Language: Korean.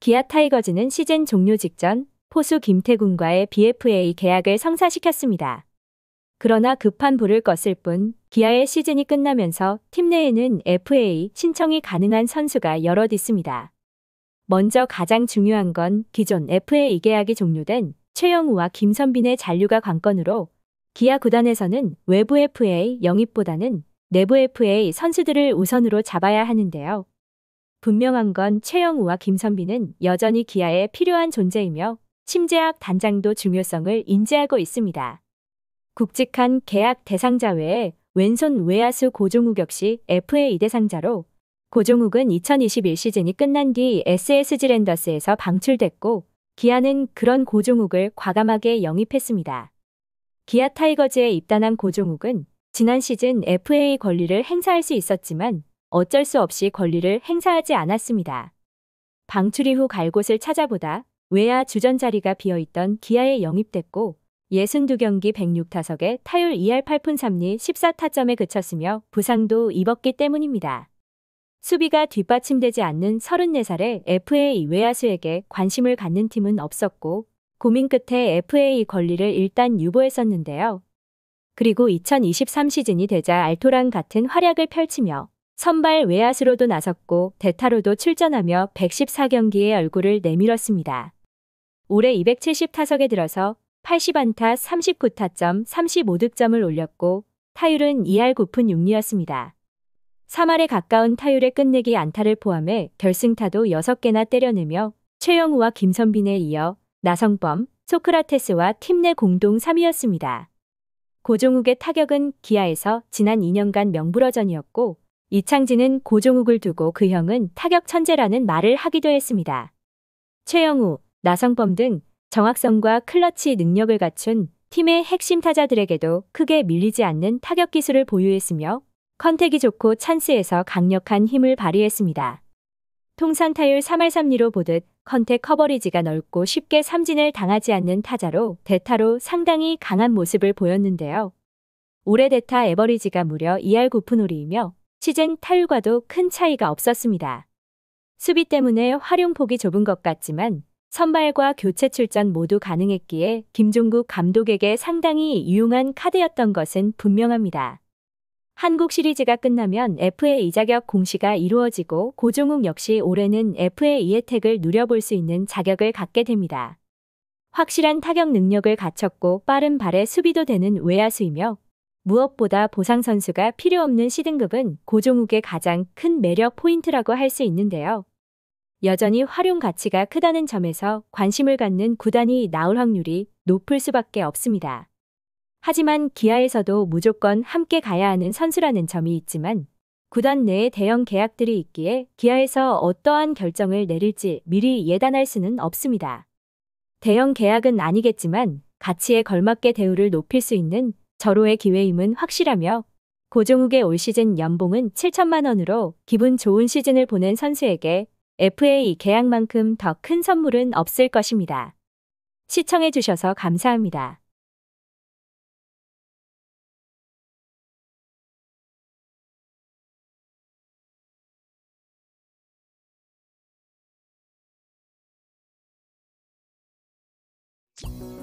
기아 타이거즈는 시즌 종료 직전 포수 김태군과의 BFA 계약을 성사시켰습니다. 그러나 급한 불을 껐을 뿐 기아의 시즌이 끝나면서 팀 내에는 FA 신청이 가능한 선수가 여럿 있습니다. 먼저 가장 중요한 건 기존 FA 계약이 종료된 최영우와 김선빈의 잔류가 관건으로 기아 구단에서는 외부 FA 영입보다는 내부 FA 선수들을 우선으로 잡아야 하는데요. 분명한 건 최영우와 김선비는 여전히 기아에 필요한 존재이며 심재학 단장도 중요성을 인지하고 있습니다. 굵직한 계약 대상자 외에 왼손 외야수 고종욱 역시 FA 대상자로 고종욱은 2021 시즌이 끝난 뒤 SSG 랜더스에서 방출됐고 기아는 그런 고종욱을 과감하게 영입했습니다. 기아 타이거즈에 입단한 고종욱은 지난 시즌 FA 권리를 행사할 수 있었지만 어쩔 수 없이 권리를 행사하지 않았습니다. 방출이 후갈 곳을 찾아보다 외야 주전 자리가 비어있던 기아에 영입됐고 62경기 106타석에 타율 2할 8푼 3리 14타점에 그쳤으며 부상도 입었기 때문입니다. 수비가 뒷받침되지 않는 34살의 FA 외야수에게 관심을 갖는 팀은 없었고 고민 끝에 FA 권리를 일단 유보했었는데요. 그리고 2023 시즌이 되자 알토랑 같은 활약을 펼치며 선발 외야수로도 나섰고 대타로도 출전하며 1 1 4경기의 얼굴을 내밀었습니다. 올해 270타석에 들어서 80안타 39타점 35득점을 올렸고 타율은 2할 9푼 6리였습니다. 3할에 가까운 타율의 끝내기 안타를 포함해 결승타도 6개나 때려내며 최영우와 김선빈에 이어 나성범, 소크라테스와 팀 내 공동 3위였습니다. 고종욱의 타격은 기아에서 지난 2년간 명불허전이었고 이창진은 고종욱을 두고 그 형은 타격 천재라는 말을 하기도 했습니다. 최영우, 나성범 등 정확성과 클러치 능력을 갖춘 팀의 핵심 타자들에게도 크게 밀리지 않는 타격 기술을 보유했으며 컨택이 좋고 찬스에서 강력한 힘을 발휘했습니다. 통산 타율 3할 3리로 보듯 컨택 커버리지가 넓고 쉽게 삼진을 당하지 않는 타자로 대타로 상당히 강한 모습을 보였는데요. 올해 대타 에버리지가 무려 2할 9푼 오리이며 시즌 타율과도 큰 차이가 없었습니다. 수비 때문에 활용폭이 좁은 것 같지만 선발과 교체 출전 모두 가능했기에 김종국 감독에게 상당히 유용한 카드였던 것은 분명합니다. 한국 시리즈가 끝나면 FA 이자격 공시가 이루어지고 고종욱 역시 올해는 FA 이혜택을 누려볼 수 있는 자격을 갖게 됩니다. 확실한 타격 능력을 갖췄고 빠른 발에 수비도 되는 외야수이며 무엇보다 보상 선수가 필요 없는 시등급은 고종욱의 가장 큰 매력 포인트라고 할 수 있는데요. 여전히 활용 가치가 크다는 점에서 관심을 갖는 구단이 나올 확률이 높을 수밖에 없습니다. 하지만 기아에서도 무조건 함께 가야 하는 선수라는 점이 있지만 구단 내에 대형 계약들이 있기에 기아에서 어떠한 결정을 내릴지 미리 예단할 수는 없습니다. 대형 계약은 아니겠지만 가치에 걸맞게 대우를 높일 수 있는 절호의 기회임은 확실하며 고종욱의 올 시즌 연봉은 7천만 원으로 기분 좋은 시즌을 보낸 선수에게 FA 계약만큼 더 큰 선물은 없을 것입니다. 시청해주셔서 감사합니다. you